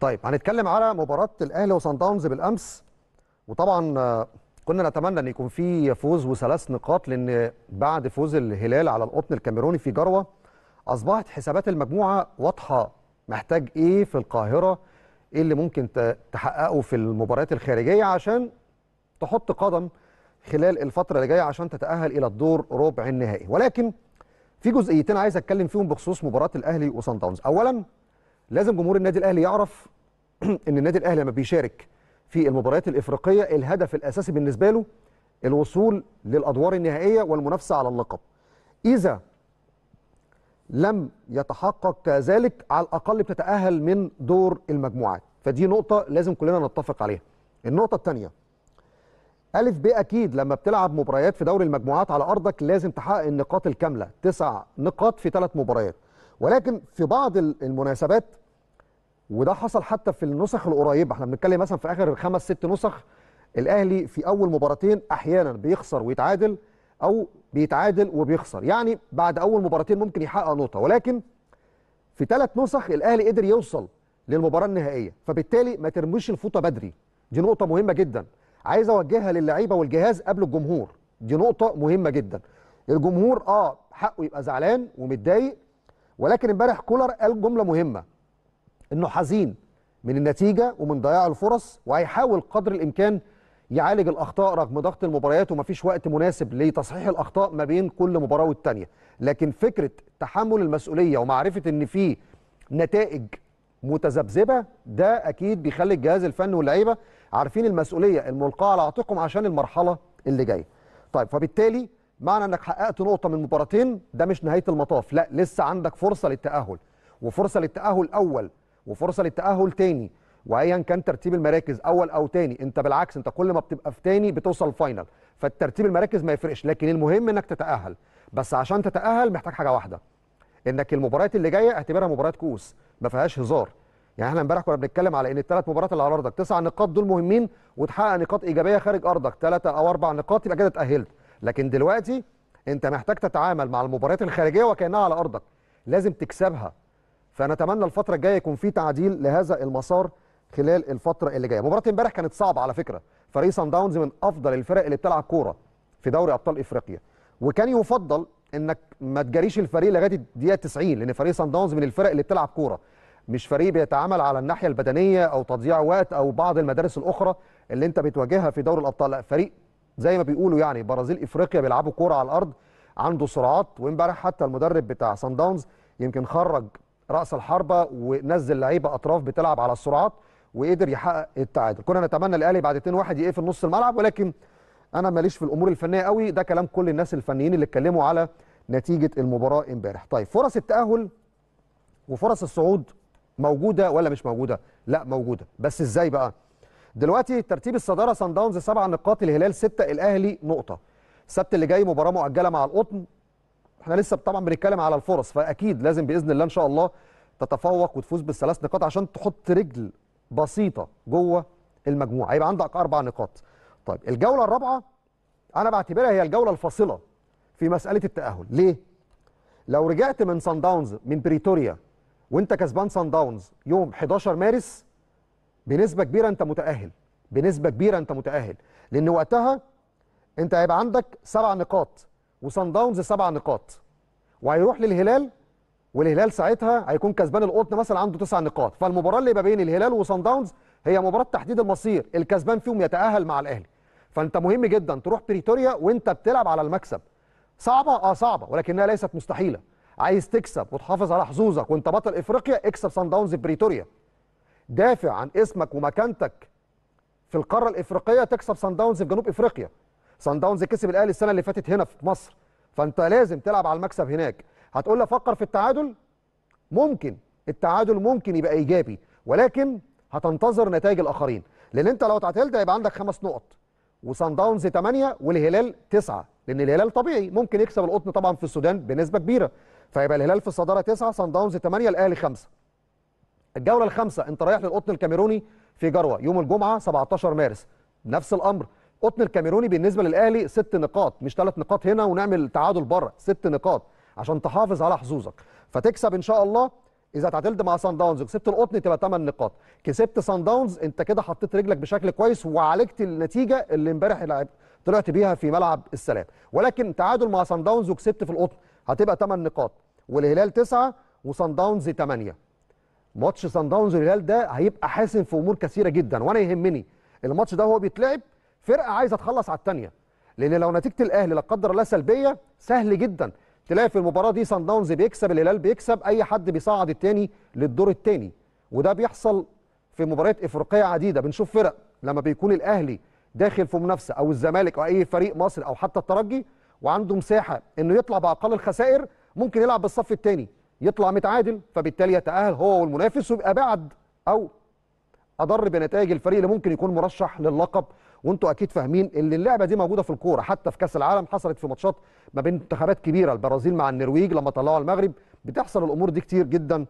طيب هنتكلم على مباراه الاهلي وصن داونز بالامس وطبعا آه، كنا نتمنى ان يكون في فوز وثلاث نقاط لان بعد فوز الهلال على القطن الكاميروني في جروه اصبحت حسابات المجموعه واضحه محتاج ايه في القاهره ايه اللي ممكن تحققه في المباريات الخارجيه عشان تحط قدم خلال الفتره اللي جايه عشان تتاهل الى الدور ربع النهائي ولكن في جزئيتين عايز اتكلم فيهم بخصوص مباراه الاهلي وصن داونز اولا لازم جمهور النادي الاهلي يعرف ان النادي الاهلي لما بيشارك في المباريات الافريقيه الهدف الاساسي بالنسبه له الوصول للادوار النهائيه والمنافسه على اللقب اذا لم يتحقق كذلك على الاقل بتتاهل من دور المجموعات فدي نقطه لازم كلنا نتفق عليها النقطه الثانيه ألف ب أكيد لما بتلعب مباريات في دوري المجموعات على أرضك لازم تحقق النقاط الكاملة تسع نقاط في ثلاث مباريات ولكن في بعض المناسبات وده حصل حتى في النسخ القريبه احنا بنتكلم مثلا في اخر خمس ست نسخ الاهلي في اول مباراتين احيانا بيخسر ويتعادل او بيتعادل وبيخسر يعني بعد اول مباراتين ممكن يحقق نقطه ولكن في ثلاث نسخ الاهلي قدر يوصل للمباراه النهائيه فبالتالي ما ترميش الفوطه بدري دي نقطه مهمه جدا عايز اوجهها للعيبه والجهاز قبل الجمهور دي نقطه مهمه جدا الجمهور اه حقه يبقى زعلان ومتضايق ولكن امبارح كولر قال جمله مهمه انه حزين من النتيجه ومن ضياع الفرص وهيحاول قدر الامكان يعالج الاخطاء رغم ضغط المباريات ومفيش وقت مناسب لتصحيح الاخطاء ما بين كل مباراه والتانيه لكن فكره تحمل المسؤوليه ومعرفه ان في نتائج متذبذبه ده اكيد بيخلي الجهاز الفني واللعيبه عارفين المسؤوليه الملقاه على عاتقهم عشان المرحله اللي جايه طيب فبالتالي معنى انك حققت نقطه من مباراتين ده مش نهايه المطاف لا لسه عندك فرصه للتاهل وفرصه للتاهل اول وفرصه للتاهل تاني وايا كان ترتيب المراكز اول او تاني انت بالعكس انت كل ما بتبقى في تاني بتوصل فاينل فالترتيب المراكز ما يفرقش لكن المهم انك تتاهل بس عشان تتاهل محتاج حاجه واحده انك المباريات اللي جايه اعتبرها مباريات كؤوس ما فيهاش هزار يعني احنا امبارح كنا بنتكلم على ان الثلاث مباريات اللي على ارضك تسع نقاط دول مهمين وتحقق نقاط ايجابيه خارج ارضك ثلاثه او اربع نقاط يبقى كده اتاهلت لكن دلوقتي انت محتاج تتعامل مع المباريات الخارجيه وكانها على ارضك لازم تكسبها فنتمنى الفتره الجايه يكون في تعديل لهذا المسار خلال الفتره اللي جايه مباراه امبارح كانت صعبه على فكره فريق سان داونز من افضل الفرق اللي بتلعب كوره في دوري ابطال افريقيا وكان يفضل انك ما تجاريش الفريق لغايه الدقيقه 90 لان فريق سان داونز من الفرق اللي بتلعب كوره مش فريق بيتعامل على الناحيه البدنيه او تضييع وقت او بعض المدارس الاخرى اللي انت بتواجهها في دوري الابطال لا فريق زي ما بيقولوا يعني برازيل افريقيا بيلعبوا كوره على الارض عنده سرعات وامبارح حتى المدرب بتاع سان داونز يمكن خرج راس الحربه ونزل لعيبه اطراف بتلعب على السرعات وقدر يحقق التعادل كنا نتمنى الاهلي بعد 2-1 يقفل نص الملعب ولكن انا ماليش في الامور الفنيه قوي ده كلام كل الناس الفنيين اللي اتكلموا على نتيجه المباراه امبارح طيب فرص التاهل وفرص الصعود موجوده ولا مش موجوده لا موجوده بس ازاي بقى دلوقتي ترتيب الصداره سان داونز سبع نقاط الهلال سته الاهلي نقطه السبت اللي جاي مباراه مؤجله مع القطن احنا لسه طبعا بنتكلم على الفرص فاكيد لازم باذن الله ان شاء الله تتفوق وتفوز بالثلاث نقاط عشان تحط رجل بسيطه جوه المجموعه هيبقى عندك اربع نقاط طيب الجوله الرابعه انا بعتبرها هي الجوله الفاصله في مساله التاهل ليه لو رجعت من سان داونز من بريتوريا وانت كسبان سان داونز يوم 11 مارس بنسبه كبيره انت متاهل بنسبه كبيره انت متاهل لان وقتها انت هيبقى عندك سبع نقاط وصن داونز سبع نقاط وهيروح للهلال والهلال ساعتها هيكون كسبان القطن مثلا عنده تسع نقاط فالمباراه اللي يبقى بين الهلال وصن داونز هي مباراه تحديد المصير الكسبان فيهم يتاهل مع الاهلي فانت مهم جدا تروح بريتوريا وانت بتلعب على المكسب صعبه اه صعبه ولكنها ليست مستحيله عايز تكسب وتحافظ على حظوظك وانت بطل افريقيا اكسب صن داونز بريتوريا دافع عن اسمك ومكانتك في القاره الافريقيه تكسب سان داونز في جنوب افريقيا سان داونز كسب الاهلي السنه اللي فاتت هنا في مصر فانت لازم تلعب على المكسب هناك هتقول لي افكر في التعادل ممكن التعادل ممكن يبقى ايجابي ولكن هتنتظر نتائج الاخرين لان انت لو اتعادلت هيبقى عندك خمس نقط وصن داونز 8 والهلال 9 لان الهلال طبيعي ممكن يكسب القطن طبعا في السودان بنسبه كبيره فيبقى الهلال في الصداره 9 صن داونز 8 الاهلي 5 الجوله الخامسه انت رايح للقطن الكاميروني في جروه يوم الجمعه 17 مارس نفس الامر قطن الكاميروني بالنسبه للاهلي ست نقاط مش ثلاث نقاط هنا ونعمل تعادل بره ست نقاط عشان تحافظ على حظوظك فتكسب ان شاء الله اذا تعادلت مع سان داونز وكسبت القطن تبقى 8 نقاط كسبت سان داونز انت كده حطيت رجلك بشكل كويس وعالجت النتيجه اللي امبارح طلعت بيها في ملعب السلام ولكن تعادل مع سان داونز وكسبت في القطن هتبقى 8 نقاط والهلال 9 وسان داونز 8 ماتش سان داونز والهلال ده هيبقى حاسم في امور كثيره جدا وانا يهمني الماتش ده هو بيتلعب فرقه عايزه تخلص على الثانيه لان لو نتيجه الاهلي لا قدر الله سلبيه سهل جدا تلاقي في المباراه دي سان داونز بيكسب الهلال بيكسب اي حد بيصعد الثاني للدور الثاني وده بيحصل في مباريات افريقيه عديده بنشوف فرق لما بيكون الاهلي داخل في منافسه او الزمالك او اي فريق مصري او حتى الترجي وعنده مساحه انه يطلع باقل الخسائر ممكن يلعب بالصف الثاني يطلع متعادل فبالتالي يتاهل هو والمنافس ويبقى بعد او اضر بنتائج الفريق اللي ممكن يكون مرشح لللقب وانتوا اكيد فاهمين ان اللعبه دي موجوده في الكوره حتى في كاس العالم حصلت في ماتشات ما بين منتخبات كبيره البرازيل مع النرويج لما طلعوا المغرب بتحصل الامور دي كتير جدا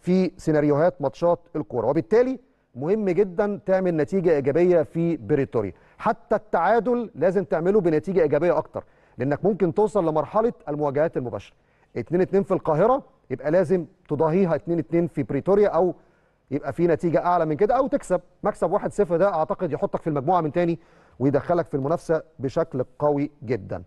في سيناريوهات ماتشات الكوره وبالتالي مهم جدا تعمل نتيجه ايجابيه في بريتوريا حتى التعادل لازم تعمله بنتيجه ايجابيه اكتر لانك ممكن توصل لمرحله المواجهات المباشره 2 2 في القاهره يبقى لازم تضاهيها 2 2 في بريتوريا او يبقى في نتيجه اعلى من كده او تكسب مكسب 1-0 ده اعتقد يحطك في المجموعه من تاني ويدخلك في المنافسه بشكل قوي جدا